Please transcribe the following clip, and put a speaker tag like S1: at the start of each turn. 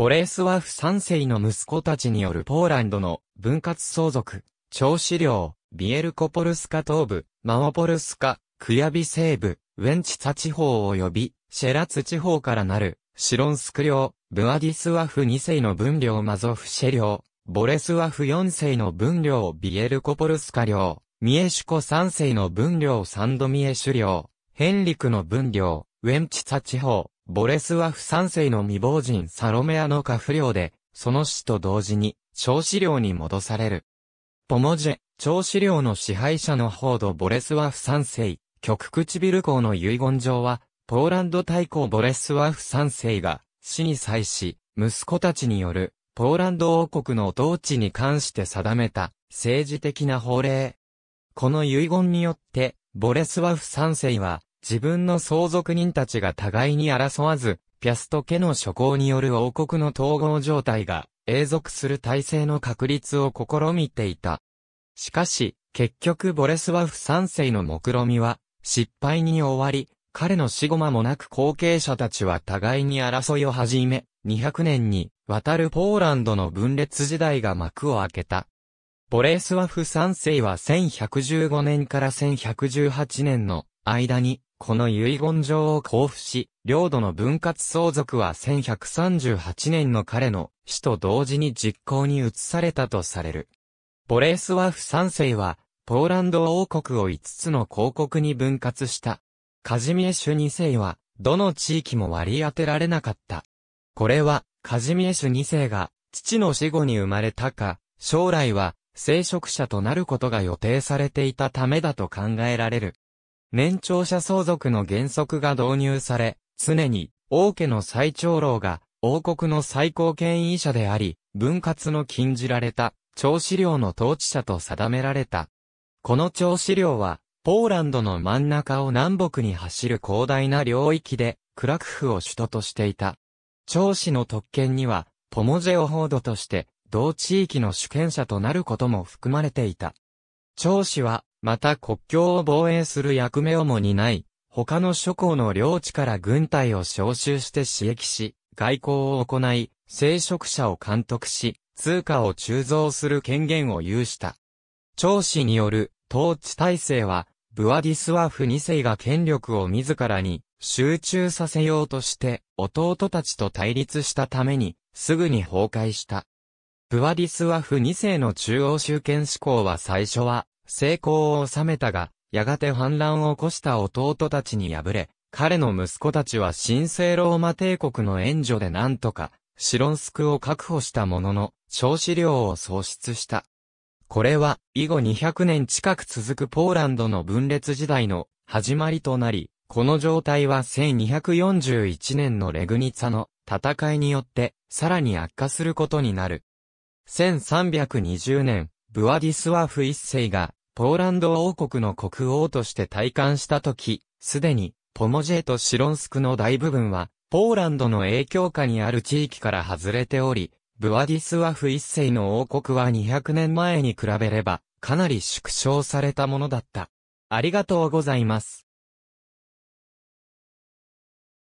S1: ボレースワフ3世の息子たちによるポーランドの分割相続、調子領、ビエルコポルスカ東部、マオポルスカ、クヤビ西部、ウェンチサ地方及び、シェラツ地方からなる、シロンスク領、ブアディスワフ2世の分領マゾフシェ領、ボレスワフ4世の分領ビエルコポルスカ領、ミエシュコ3世の分領サンドミエシュ領、ヘンリクの分領、ウェンチサ地方、ボレスワフ三世の未亡人サロメアの下不良で、その死と同時に、長子領に戻される。ポモジェ、長子領の支配者の報道ボレスワフ三世、極唇港の遺言状は、ポーランド大公ボレスワフ三世が、死に際し、息子たちによる、ポーランド王国の統治に関して定めた、政治的な法令。この遺言によって、ボレスワフ三世は、自分の相続人たちが互いに争わず、ピャスト家の諸行による王国の統合状態が永続する体制の確立を試みていた。しかし、結局ボレスワフ三世の目論みは失敗に終わり、彼の死後間もなく後継者たちは互いに争いを始め、200年に渡るポーランドの分裂時代が幕を開けた。ボレスワフ三世は1115年から1118年の間にこの遺言状を交付し、領土の分割相続は1138年の彼の死と同時に実行に移されたとされる。ボレースワフ3世は、ポーランド王国を5つの公国に分割した。カジミエシュ2世は、どの地域も割り当てられなかった。これは、カジミエシュ2世が、父の死後に生まれたか、将来は、聖職者となることが予定されていたためだと考えられる。年長者相続の原則が導入され、常に王家の最長老が王国の最高権威者であり、分割の禁じられた、長子領の統治者と定められた。この長子領は、ポーランドの真ん中を南北に走る広大な領域で、クラクフを首都としていた。長子の特権には、ポモジェオホードとして、同地域の主権者となることも含まれていた。長子は、また国境を防衛する役目をも担い、他の諸侯の領地から軍隊を召集して刺激し、外交を行い、聖職者を監督し、通貨を鋳造する権限を有した。長子による統治体制は、ブワディスワフ2世が権力を自らに集中させようとして、弟たちと対立したために、すぐに崩壊した。ブワディスワフ2世の中央集権志向は最初は、成功を収めたが、やがて反乱を起こした弟たちに敗れ、彼の息子たちは神聖ローマ帝国の援助で何とか、シロンスクを確保したものの、少子量を喪失した。これは、以後200年近く続くポーランドの分裂時代の始まりとなり、この状態は1241年のレグニツァの戦いによってさらに悪化することになる。1320年、ブワディスワフ一世がポーランド王国の国王として体感した時、すでに、ポモジェとシロンスクの大部分は、ポーランドの影響下にある地域から外れており、ブワディスワフ一世の王国は200年前に比べれば、かなり縮小されたものだった。ありがとうございます。